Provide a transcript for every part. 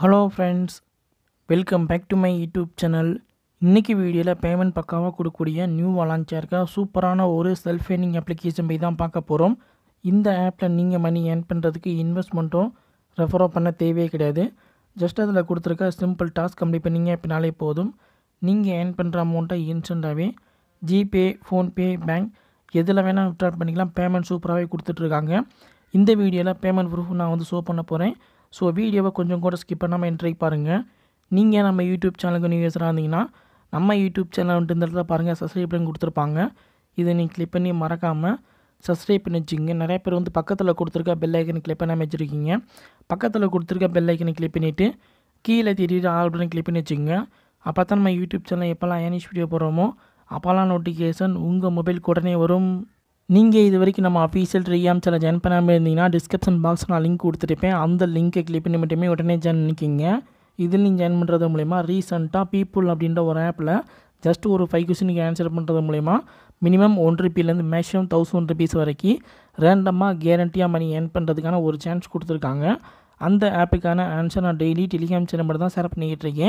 hello friends welcome back to my YouTube channel இன்றைக்கி வீடியோவில் payment பக்காவாக கொடுக்கக்கூடிய நியூ அலான்ச்சாக இருக்க சூப்பரான ஒரு செல்ஃப் ஏர்னிங் அப்ளிகேஷன் போய் தான் பார்க்க போகிறோம் இந்த ஆப்பில் நீங்கள் மணி ஏர்ன் பண்ணுறதுக்கு இன்வெஸ்ட்மெண்ட்டும் ரெஃபரோ பண்ண தேவையே கிடையாது ஜஸ்ட் அதில் கொடுத்துருக்க சிம்பிள் டாஸ்க் கம்ப்ளீட் பண்ணிங்க அப்படினாலே போதும் நீங்கள் ஏர்ன் பண்ணுற அமௌண்ட்டை இன்ஸ்டண்ட்டாகவே ஜிபே ஃபோன்பே பேங்க் எதில் வேணால் விட்ரா பண்ணிக்கலாம் பேமெண்ட் சூப்பராகவே கொடுத்துட்ருக்காங்க இந்த வீடியோவில் பேமெண்ட் ப்ரூஃப் நான் வந்து ஷோ பண்ண போகிறேன் ஸோ வீடியோவை கொஞ்சம் கூட ஸ்கிப் பண்ணாமல் என்ட்ரை பாருங்கள் நீங்கள் நம்ம யூடியூப் சேனலுக்கு நியூ யூஸராக இருந்தீங்கன்னா நம்ம யூடியூப் சேனல் வந்துட்டு இந்த இடத்துல பாருங்கள் சப்ஸ்கிரைப் பண்ணி கொடுத்துருப்பாங்க இதை நீங்கள் கிளிக் பண்ணி மறக்காமல் சப்ஸ்கிரைப் பண்ணி வச்சுங்க நிறைய பேர் வந்து பக்கத்தில் கொடுத்துருக்க பெல் ஐக்கனை கிளிக் பண்ணாமல் வச்சுருக்கீங்க பக்கத்தில் கொடுத்துருக்க பெல் ஐக்கனை கிளிக் பண்ணிவிட்டு கீழே திடீர் ஆல் பட்டன் கிளிக் பண்ணி வச்சுங்க அப்போ தான் நம்ம யூடியூப் சேனல் எப்போல்லாம் ஏனிஷ் வீடியோ போகிறோமோ அப்போல்லாம் நோட்டிஃபிகேஷன் உங்கள் மொபைலுக்கு உடனே வரும் நீங்கள் இது வரைக்கும் நம்ம அஃபீஷியல் ரீயாம் சேனல் ஜாயின் பண்ணாமல் இருந்தீங்கன்னா டிஸ்கிரிப்ஷன் பாக்ஸ் நான் லிங்க் கொடுத்துருப்பேன் அந்த லிங்கை கிளிக் பண்ணி மட்டுமே உடனே ஜாயின் பண்ணிக்கிங்க இதில் நீங்கள் ஜாயின் பண்ணுறது மூலிமா ரீசெண்டாக பீப்புள் அப்படின்ற ஒரு ஆப்பில் ஜஸ்ட் ஒரு ஃபைவ் கொஸ்டினுக்கு ஆன்சர் பண்ணுறது மூலிமா மினிமம் ஒன் ருப்பிலேருந்து மேக்ஸிமம் தௌசண்ட் ருபீஸ் வரைக்கும் ரேண்டமாக கேரண்டியாக மணி ஏர்ன் பண்ணுறதுக்கான ஒரு சான்ஸ் கொடுத்துருக்காங்க அந்த ஆப்புக்கான ஆன்சர் நான் டெய்லி டெலிகிராம் சேனல் மட்டும் தான் ஷேர் பண்ணிக்கிட்டு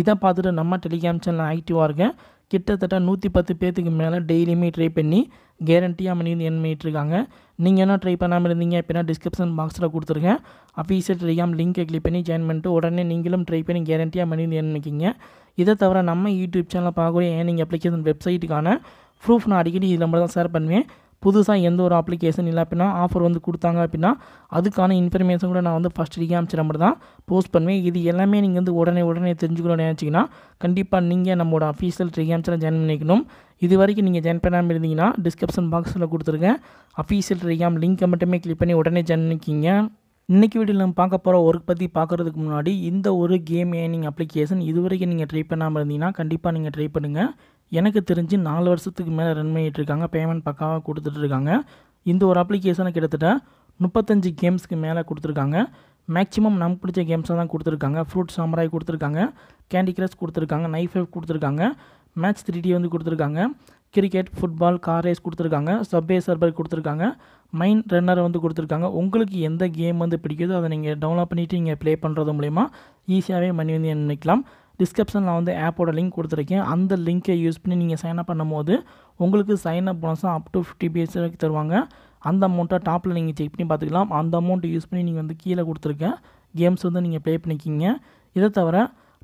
இதை பார்த்துட்டு நம்ம டெலிகிராம் சேனல் ஆக்டிவாக இருக்கேன் கிட்டத்தட்ட நூற்றி பத்து பேர்த்துக்கு மேலே டெய்லியுமே ட்ரை பண்ணி கேரண்டியாக மணி வந்து என் பண்ணிகிட்ருக்காங்க நீங்கள் என்ன ட்ரை பண்ணாமல் இருந்தீங்க அப்படின்னா டிஸ்கிரிப்ஷன் பாக்ஸில் கொடுத்துருக்கேன் அஃபீஷியல் டெலிகிராம் லிங்க்கை கிளிக் பண்ணி ஜாயின் பண்ணிட்டு உடனே நீங்களும் ட்ரை பண்ணி கேரண்டியாக மணி வந்து என் பண்ணிக்கிங்க இதை தவிர நம்ம யூடியூப் சேனலில் பார்க்கக்கூடிய ஏர்னிங் அப்ளிகேஷன் வெப்சைட்டுக்கான ப்ரூஃப் நான் அடிக்கடி இதில் மட்டும் தான் ஷேர் பண்ணுவேன் புதுசாக எந்த ஒரு அப்ளிகேஷன் இல்லை அப்படின்னா ஆஃபர் வந்து கொடுத்தாங்க அப்படின்னா அதுக்கான இன்ஃபர்மேஷன் கூட நான் வந்து ஃபஸ்ட் ரிகாமிச்ச நம்பர் தான் போஸ்ட் பண்ணுவேன் இது எல்லாமே நீங்கள் வந்து உடனே உடனே தெரிஞ்சுக்கணும்னு நினச்சிங்கன்னா கண்டிப்பாக நீங்கள் நம்மளோட அஃபீஷியல் ரிகாமிச்சில் ஜாயின் பண்ணிக்கணும் இது வரைக்கும் நீங்கள் ஜாயின் பண்ணாமல் இருந்தீங்கன்னா டிஸ்கிரிப்ஷன் பாக்ஸில் கொடுத்துருக்கேன் அஃபீஷியல் ரிகாம் லிங்க்கை மட்டுமே கிளிக் பண்ணி உடனே ஜாயின் பண்ணிக்கிங்க இன்றைக்கி வீடியோவில் நம்ம பார்க்க போகிற ஒர்க் பற்றி பார்க்குறதுக்கு முன்னாடி இந்த ஒரு கேம் ஏனிங் அப்ளிகேஷன் இது வரைக்கும் நீங்கள் ட்ரை பண்ணாமல் இருந்தீங்கன்னா கண்டிப்பாக நீங்கள் ட்ரை பண்ணுங்கள் எனக்கு தெரிஞ்சு நாலு வருஷத்துக்கு மேலே ரன் பண்ணிகிட்ருக்காங்க பேமெண்ட் பக்காவாக கொடுத்துட்ருக்காங்க இந்த ஒரு அப்ளிகேஷனை கிட்டத்தட்ட முப்பத்தஞ்சு கேம்ஸ்க்கு மேலே கொடுத்துருக்காங்க மேக்ஸிமம் நம்ம பிடிச்ச கேம்ஸாக தான் கொடுத்துருக்காங்க ஃப்ரூட் சாம்பராய் கொடுத்துருக்காங்க கேண்டி கிரஷ் கொடுத்துருக்காங்க நைஃப் ஃபைவ் கொடுத்துருக்காங்க மேட்ச் த்ரீ டி வந்து கொடுத்துருக்காங்க கிரிக்கெட் ஃபுட்பால் கார் ரேஸ் கொடுத்துருக்காங்க சப்வே சர்வர் கொடுத்துருக்காங்க மைண்ட் ரன்னர் வந்து கொடுத்துருக்காங்க உங்களுக்கு எந்த கேம் வந்து பிடிக்குதோ அதை நீங்கள் டவுன்லோட் பண்ணிவிட்டு நீங்கள் ப்ளே பண்ணுறது மூலிமா ஈஸியாகவே மணி வந்து நினைக்கலாம் டிஸ்கிரிப்ஷனில் வந்து ஆப்போட லிங்க் கொடுத்துருக்கேன் அந்த லிங்க்கை யூஸ் பண்ணி நீங்கள் சைன்அப் பண்ணும்போது உங்களுக்கு சைன்அப் போனஸும் அப் டு ஃபிஃப்டி பிஎஸ் வரைக்கும் தருவாங்க அந்த அமௌண்ட்டை டாப்பில் நீங்கள் செக் பண்ணி பார்த்துக்கலாம் அந்த அமௌண்ட்டை யூஸ் பண்ணி நீங்கள் வந்து கீழே கொடுத்துருக்கேன் கேம்ஸ் வந்து நீங்கள் ப்ளே பண்ணிக்கிங்க இதை தவிர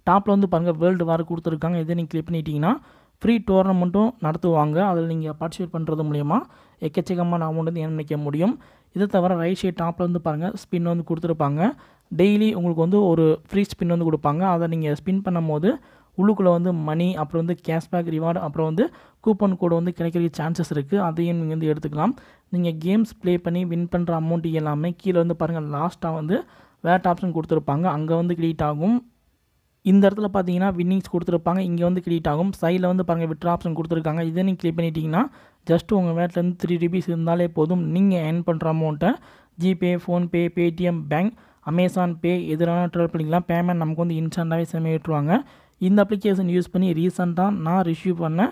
டாப்பில் வந்து பாருங்கள் வேர்ல்டு வார் கொடுத்துருக்காங்க இதை நீங்கள் கிளிக் பண்ணிட்டீங்கன்னா ஃப்ரீ டோர்னமெண்ட்டும் நடத்துவாங்க அதில் நீங்கள் பார்ட்டிசிபேட் பண்ணுறது மூலிமா எக்கச்சக்கமான அமௌண்ட் வந்து ஏன் நினைக்க முடியும் இதை தவிர ரைட் சைட் டாப்பில் வந்து பாருங்கள் ஸ்பின் வந்து கொடுத்துருப்பாங்க டெய்லி உங்களுக்கு வந்து ஒரு ஃப்ரீ ஸ்பின் வந்து கொடுப்பாங்க அதை நீங்கள் ஸ்பின் பண்ணும்போது உள்ளுக்குள்ளே வந்து மணி அப்புறம் வந்து கேஷ்பேக் ரிவார்டு அப்புறம் வந்து கூப்பன் கோடு வந்து கிடைக்கிறதுக்கு சான்சஸ் இருக்குது அதையும் நீங்கள் வந்து எடுத்துக்கலாம் நீங்கள் கேம்ஸ் ப்ளே பண்ணி வின் பண்ணுற அமௌண்ட் எல்லாமே கீழே வந்து பாருங்கள் லாஸ்ட்டாக வந்து வேட் ஆப்ஷன் கொடுத்துருப்பாங்க அங்கே வந்து கிரியேட் ஆகும் இந்த இடத்துல பார்த்தீங்கன்னா வின்னிங்ஸ் கொடுத்துருப்பாங்க இங்கே வந்து கிரியேட் ஆகும் சைடில் வந்து பாருங்கள் விட்ரு ஆப்ஷன் கொடுத்துருக்காங்க இதை நீங்கள் கிளிக் பண்ணிட்டீங்கன்னா ஜஸ்ட் உங்கள் வேட்லேருந்து த்ரீ ருபீஸ் இருந்தாலே போதும் நீங்கள் ஏர்ன் பண்ணுற அமௌண்ட்டை GPay PhonePe Paytm bank Amazon pay எதிரான ட்ரெல் பண்ணிக்கலாம் பேமெண்ட் நமக்கு வந்து இன்ஸ்டண்ட்டாகவே செமையிட்டுருவாங்க இந்த அப்ளிகேஷன் யூஸ் பண்ணி ரீசெண்டாக நான் ரிசீவ் பண்ண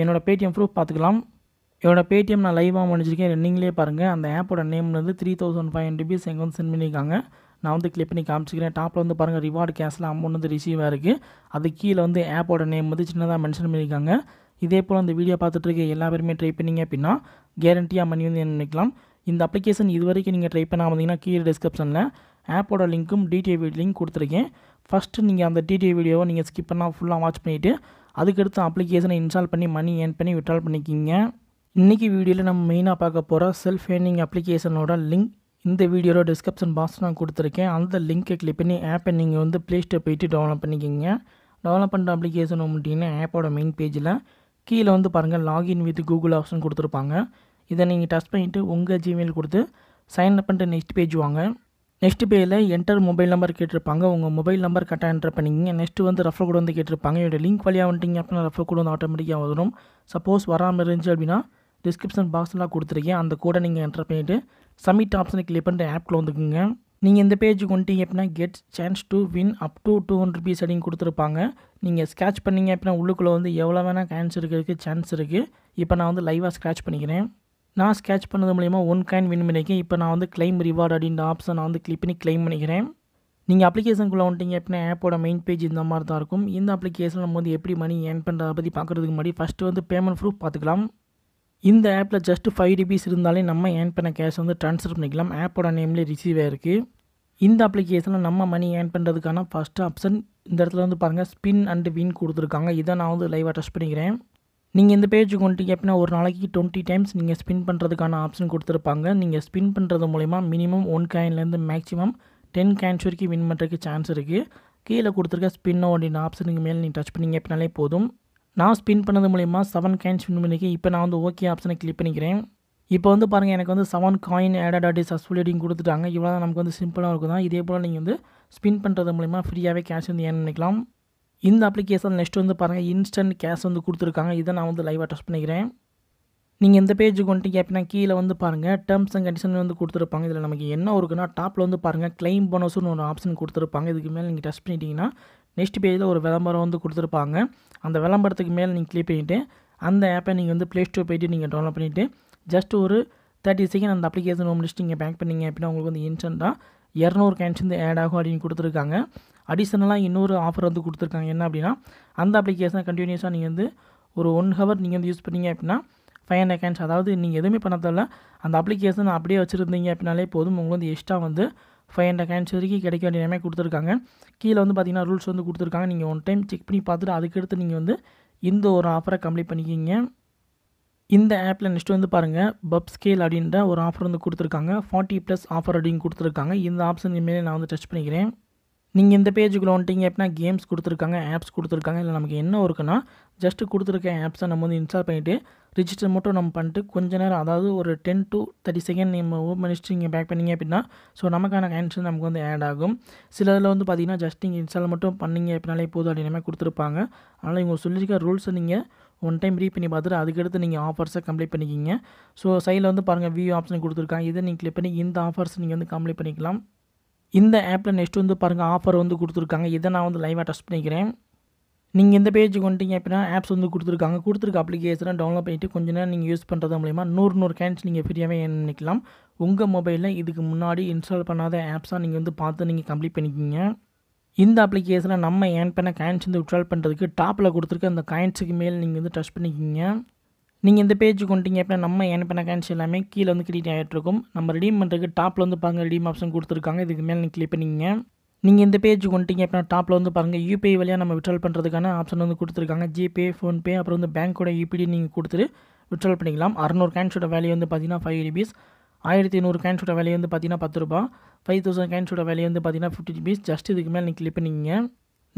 என்னோடய பேடிஎம் ப்ரூஃப் பார்த்துக்கலாம் என்னோடய பேடிஎம் நான் லைவாக முடிஞ்சிருக்கேன் நீங்களே பாருங்கள் அந்த ஆப்போட நேம் வந்து three thousand five hundred rupees எங்கே வந்து சென்ட் பண்ணியிருக்காங்க நான் வந்து கிளிக் பண்ணி காமிச்சிக்கிறேன் டாப்பில் வந்து பாருங்கள் ரிவார்டு கேஷில் அமௌண்ட் வந்து ரிசீவாக இருக்குது அது கீழே வந்து ஆப்போட நேம் வந்து சின்னதாக மென்ஷன் பண்ணியிருக்காங்க இதே போல் அந்த வீடியோ பார்த்துட்டு இருக்க எல்லா பேருமே ட்ரை பண்ணிங்க அப்படின்னா கேரண்டியாக மணி வந்து நினைக்கலாம் இந்த அப்ளிகேஷன் இது வரைக்கும் நீங்கள் ட்ரை பண்ணாமல் வந்தீங்கன்னா கீழே டிஸ்கிரிப்ஷனில் ஆப்போட லிங்க்கும் டிடிஏ லிங்க் கொடுத்துருக்கேன் ஃபஸ்ட்டு நீங்கள் அந்த டிடிஏ வீடியோவை நீங்கள் ஸ்கிப் பண்ணால் ஃபுல்லாக வாட்ச் பண்ணிவிட்டு அதுக்கடுத்து அப்ளிகேஷனை இன்ஸ்டால் பண்ணி மணி ஏன் பண்ணி விட்ரால் பண்ணிக்கிங்க இன்றைக்கி வீடியோவில் நம்ம மெயினாக பார்க்க போகிற செல்ஃப் ஏர்னிங் அப்ளிகேஷனோட லிங்க் இந்த வீடியோட டிஸ்கிரிப்ஷன் பாக்ஸ் நான் கொடுத்துருக்கேன் அந்த லிங்க்கை கிளிக் பண்ணி ஆப்பை நீங்கள் வந்து ப்ளே ஸ்டோர் போயிட்டு டவுன்லோட் பண்ணிக்கிங்க டவுன்லோட் பண்ணுற அப்ளிகேஷன் வந்துட்டிங்கன்னா ஆப்போட மெயின் பேஜில் கீழே வந்து பாருங்கள் லாகின் வித் கூகுள் ஆப்ஷன் கொடுத்துருப்பாங்க இதை நீங்கள் டச் பண்ணிவிட்டு உங்கள் ஜிமெயில் கொடுத்து சைன் அப் பண்ணிட்டு நெக்ஸ்ட் பேஜ் வாங்க நெக்ஸ்ட் பேஜில் என்டர் மொபைல் நம்பர் கேட்டிருப்பாங்க உங்கள் மொபைல் நம்பர் கரெக்டாக என்டர் பண்ணிங்க நெக்ஸ்ட்டு வந்து ரெஃபர் கூட வந்து கேட்டிருப்பாங்க என்னோட லிங்க் வழியாக வந்துட்டிங்க அப்படின்னா ரெஃபர் கூட வந்து ஆட்டோமேட்டிக்காக வரும் சப்போஸ் வராமல் இருந்துச்சு அப்படின்னா டிஸ்கிரிப்ஷன் பாக்ஸ்லாம் கொடுத்துருக்கேன் அந்த கூட நீங்கள் என்டர் பண்ணிவிட்டு சப்மிட் ஆப்ஷனை கிளிக் பண்ணுற ஆப்பில் வந்துக்குங்க நீங்கள் இந்த பேஜுக்கு வந்துட்டீங்க அப்படின்னா get chance to win up to two hundred rupees அப்படின்னு கொடுத்துருப்பாங்க நீங்கள் ஸ்க்ராட்ச் பண்ணிங்க அப்படின்னா உள்ளுக்குள்ளே வந்து எவ்வளோ வேணால் கேன்ஸ் இருக்கிறதுக்கு சான்ஸ் இருக்குது இப்போ நான் வந்து லைவாக ஸ்க்ராட்ச் பண்ணிக்கிறேன் நான் ஸ்க்ராட்ச் பண்ணது மூலிமா ஒன் காயின் வின் பண்ணியிருக்கேன் இப்போ நான் வந்து கிளைம் ரிவார்டு அப்படின்ற ஆப்ஷன் நான் வந்து கிளிக் பண்ணி கிளைம் பண்ணிக்கிறேன் நீங்கள் அப்ளிகேஷனுக்குள்ளே வந்துட்டீங்க அப்படின்னா ஆப்போட மெயின் பேஜ் இந்த மாதிரி தான் இருக்கும் இந்த அப்ளிகேஷன் நம்ம வந்து எப்படி மணி ஏர்ன் பண்ணுறதை பற்றி பார்க்குறதுக்கு முன்னாடி ஃபஸ்ட்டு வந்து பேமெண்ட் ப்ரூஃப் பார்த்துக்கலாம் இந்த ஆப்பில் ஜஸ்ட்டு ஃபைவ் ருபீஸ் இருந்தாலே நம்ம ஏர்ன் பண்ண கேஷ் வந்து ட்ரான்ஸ்ஃபர் பண்ணிக்கலாம் ஆப்போட நேம்லேயே ரிசீவ் ஆகிருக்கு இந்த அப்ளிகேஷனில் நம்ம மணி ஏர்ன் பண்ணுறதுக்கான ஃபஸ்ட் ஆப்ஷன் இந்த இடத்துல வந்து பாருங்கள் ஸ்பின் அண்டு வின் கொடுத்துருக்காங்க இதை நான் வந்து லைவாக டெஸ்ட் பண்ணிக்கிறேன் நீங்கள் இந்த பேஜுக்கு வந்துட்டீங்க அப்படின்னா ஒரு நாளைக்கு டுவெண்ட்டி டைம்ஸ் நீங்கள் ஸ்பின் பண்ணுறதுக்கான ஆப்ஷன் கொடுத்துருப்பாங்க நீங்கள் ஸ்பின் பண்ணுறது மூலிமா மினிமம் ஒன் காயின்லேருந்து மேக்ஸிமம் டென் காயின்ஸ் வரைக்கும் வின் பண்ணுறதுக்கு சான்ஸ் இருக்குது கீழே கொடுத்துருக்க ஸ்பின்னோ அப்படின்ற ஆப்ஷனுக்கு மேலே நீங்கள் டச் பண்ணிங்க அப்படின்னாலே போதும் நான் ஸ்பின் பண்ணது மூலிமா செவன் காயின் ஸ்பின் பண்ணியிருக்கேன் இப்போ நான் வந்து ஓகே ஆப்ஷனை கிளிக் பண்ணிக்கிறேன் இப்போ வந்து பாருங்கள் எனக்கு வந்து செவன் காயின் ஆடட் ஆடி சஸ்ஃபுல்லிட்டிங் கொடுத்துட்டாங்க இவ்வளோ தான் நமக்கு வந்து சிம்பிளாக இருக்கும் தான் இதே போல் நீங்கள் வந்து ஸ்பின் பண்ணுறது மூலிமா ஃப்ரீயாகவே கேஷ் வந்து ஏன் பண்ணிக்கலாம் இந்த அப்ளிகேஷன் நெக்ஸ்ட் வந்து பாருங்கள் இன்ஸ்டன்ட் கேஷ் வந்து கொடுத்துருக்காங்க இதை நான் வந்து லைவாக டெஸ்ட் பண்ணிக்கிறேன் நீங்கள் எந்த பேஜுக்கு வந்துட்டீங்க அப்படின்னா கீழே வந்து பாருங்கள் டேர்ம்ஸ் அண்ட் கண்டிஷன் வந்து கொடுத்துருப்பாங்க இதில் நமக்கு என்ன இருக்குன்னா டாப்பில் வந்து பாருங்கள் கிளைம் போனஸ்னு ஒரு ஆப்ஷன் கொடுத்துருப்பாங்க இதுக்கு மேலே நீங்கள் டெஸ்ட் பண்ணிட்டீங்கன்னா நெக்ஸ்ட் பேஜில் ஒரு விளம்பரம் வந்து கொடுத்துருப்பாங்க அந்த விளம்பரத்துக்கு மேலே நீங்கள் கிளிக் பண்ணிவிட்டு அந்த ஆப்பை நீங்கள் வந்து ப்ளே ஸ்டோர் போய்ட்டு நீங்கள் டவுன்லோட் பண்ணிவிட்டு ஜஸ்ட் ஒரு தேர்ட்டி செகண்ட் அந்த அப்ளிகேஷன் ஹோம் லிஸ்ட் நீங்கள் பேக் பண்ணிங்க அப்படின்னா உங்களுக்கு வந்து இன்ஸ்டண்ட்டாக இரநூறு கேன்ஸ் வந்து ஆட் ஆகும் அப்படின்னு கொடுத்துருக்காங்க அடிஷ்னலாக இன்னொரு ஆஃபர் வந்து கொடுத்துருக்காங்க என்ன அப்படின்னா அந்த அப்ளிகேஷனை கண்டினியூஸாக நீங்கள் வந்து ஒரு ஒன் ஹவர் நீங்கள் வந்து யூஸ் பண்ணீங்க அப்படின்னா ஃபைவ் ஹண்ட்ரட் கேன்ஸ் அதாவது நீங்கள் எதுவுமே பண்ணதில்லை அந்த அப்ளிகேஷன் அப்படியே வச்சுருந்தீங்க அப்படின்னாலே போதும் உங்களுக்கு வந்து எக்ஸ்ட்ரா வந்து ஃபைவ் ஹண்ட்ரட் கேன்ஸ் வரைக்கும் கிடைக்க வேண்டிய நேரமே கொடுத்துருக்காங்க கீழே வந்து பார்த்திங்கன்னா ரூல்ஸ் வந்து கொடுத்துருக்காங்க நீங்கள் ஒன் டைம் செக் பண்ணி பார்த்துட்டு அதுக்கடுத்து நீங்கள் வந்து இந்த ஒரு ஆஃபரை கம்ப்ளீட் பண்ணிக்கிங்க இந்த ஆப்பில் நெக்ஸ்ட்டு வந்து பாருங்கள் பப் ஸ்கேல் அப்படின்ற ஒரு ஆஃபர் வந்து கொடுத்துருக்காங்க ஃபார்ட்டி ப்ளஸ் ஆஃபர் அப்படின்னு கொடுத்துருக்காங்க இந்த ஆப்ஷன் இனிமேல் நான் வந்து டச் பண்ணிக்கிறேன் நீங்கள் இந்த பேஜுக்குள்ளே வந்துட்டீங்க எப்படின்னா கேம்ஸ் கொடுத்துருக்காங்க ஆப்ஸ் கொடுத்துருக்காங்க இல்லை நமக்கு என்ன இருக்குன்னா ஜஸ்ட்டு கொடுத்துருக்க ஆப்ஸை நம்ம வந்து இன்ஸ்டால் பண்ணிவிட்டு ரிஜிஸ்டர் மட்டும் நம்ம பண்ணிட்டு கொஞ்ச நேரம் அதாவது ஒரு டென் டு தேர்ட்டி செகண்ட் நம்ம ஓப்பன் பண்ணிட்டு நீங்கள் பேக் பண்ணிங்க அப்படின்னா ஸோ நமக்கான ஆன்சர் நமக்கு வந்து ஆட் ஆகும் சில இதில் வந்து பார்த்திங்கன்னா ஜஸ்ட் நீங்கள் இன்ஸ்டால் மட்டும் பண்ணிங்க அப்படின்னாலே போதும் அப்படின்னு கொடுத்துருப்பாங்க அதனால் இவங்க சொல்லியிருக்க ரூல்ஸை நீங்கள் ஒன் டைம் ரீட் பண்ணி பார்த்துட்டு அதுக்கடுத்து நீங்கள் ஆஃபர்ஸை கம்ப்ளீட் பண்ணிக்கிங்க ஸோ சைடில் வந்து பாருங்கள் வியூ ஆப்ஷன் கொடுத்துருக்காங்க இதை நீங்கள் கிளிக் பண்ணி இந்த ஆஃபர்ஸ் நீங்கள் வந்து கம்ப்ளீட் பண்ணிக்கலாம் இந்த ஆப்பில் நெக்ஸ்ட் வந்து பாருங்கள் ஆஃபர் வந்து கொடுத்துருக்காங்க இதை நான் வந்து லைவாக டஸ்ட் பண்ணிக்கிறேன் நீங்கள் இந்த பேஜ் கொண்டீங்க அப்படின்னா ஆப்ஸ் வந்து கொடுத்துருக்காங்க கொடுத்துருக்க அப்ளிகேஷனை டவுன்லோட் பண்ணிவிட்டு கொஞ்ச நேரம் நீங்கள் யூஸ் பண்ணுறது மூலிமா நூறு நூறு கேன்ஸ் நீங்கள் ஃப்ரீயாகவே நினைக்கலாம் உங்கள் மொபைலில் இதுக்கு முன்னாடி இன்ஸ்டால் பண்ணாத ஆப்ஸாக நீங்கள் வந்து பார்த்து நீங்கள் கம்ப்ளீட் பண்ணிக்கிங்க இந்த அப்ளிகேஷனை நம்ம ஏன் பண்ண காயின்ஸ் வந்து விட்ரால் பண்ணுறதுக்கு டாப்பில் கொடுத்துருக்க அந்த காயின்ஸுக்கு மேல் நீங்கள் வந்து டச் பண்ணிக்கிங்க நீங்கள் இந்த பேஜ் கொண்டீங்க அப்படின்னா நம்ம ஏன் பண்ண கேன்சல் எல்லாமே கீழே வந்து கிரியேட் ஆகிட்டு இருக்கும் நம்ம ரெடீம் பண்ணுறதுக்கு டாப்பில் வந்து பாருங்கள் ரெடீம் ஆப்ஷன் கொடுத்துருக்காங்க இதுக்கு மேலே நீங்கள் கிளிக் பண்ணிங்க நீங்கள் இந்த பேஜ் கொண்டீங்க அப்படின்னா டாப்பில் வந்து பாருங்கள் யூபிஐ வழியாக நம்ம விட்ரால் பண்ணுறதுக்கான ஆப்ஷன் வந்து கொடுத்துருக்காங்க ஜிபே ஃபோன்பே அப்புறம் வந்து பேங்க்கோட யூபிடி நீங்கள் கொடுத்துட்டு விட்ரால் பண்ணிக்கலாம் அறநூறு கேன்ஸோட வேலையை வந்து பார்த்தீங்கன்னா ஃபைவ் ருபீஸ் ஆயிரத்தி நூறு கேன்ஸோட வேலையை வந்து பார்த்தீங்கன்னா பத்து ரூபா ஃபைவ் தௌசண்ட் கேன்ஸோட வேலையை வந்து பார்த்தீங்கன்னா ஃபிஃப்டி ருபீஸ் ஜஸ்ட் இதுக்கு மேலே நீங்கள் கிளிக் பண்ணிங்க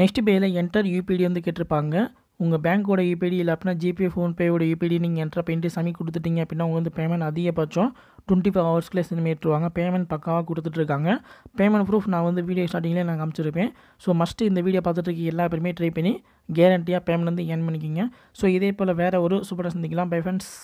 நெக்ஸ்ட் பேயில் என்டர் யூபிடி வந்து கேட்டிருப்பாங்க உங்கள் பேங்க்கோட யூபிடி e இல்லை அப்படின்னா ஜிபே ஃபோன்பேயோட யூபிடி நீங்கள் என்ட்ர பண்ணிட்டு சமி கொடுத்துட்டீங்க அப்படின்னா உங்கள் வந்து பேமெண்ட் அதிகபட்சம் டுவெண்ட்டி ஃபைவ் ஹவர்ஸ்க்குள்ளே சினிமேட்டுருவாங்க பேமெண்ட் பக்காவாக கொடுத்துட்ருக்காங்க பேமெண்ட் ப்ரூஃப் நான் வந்து வீடியோ ஸ்டார்டிங்லேயே நான் காமிச்சிருப்பேன் ஸோ மஸ்ட்டு இந்த வீடியோ பார்த்துட்டு எல்லா பேருமே ட்ரை பண்ணி கேரண்டியாக பேமெண்ட் வந்து ஏன் பண்ணிக்கிங்க ஸோ இதே போல் வேறு ஒரு சூப்பராக சந்திக்கலாம் பை ஃப்ரெண்ட்ஸ்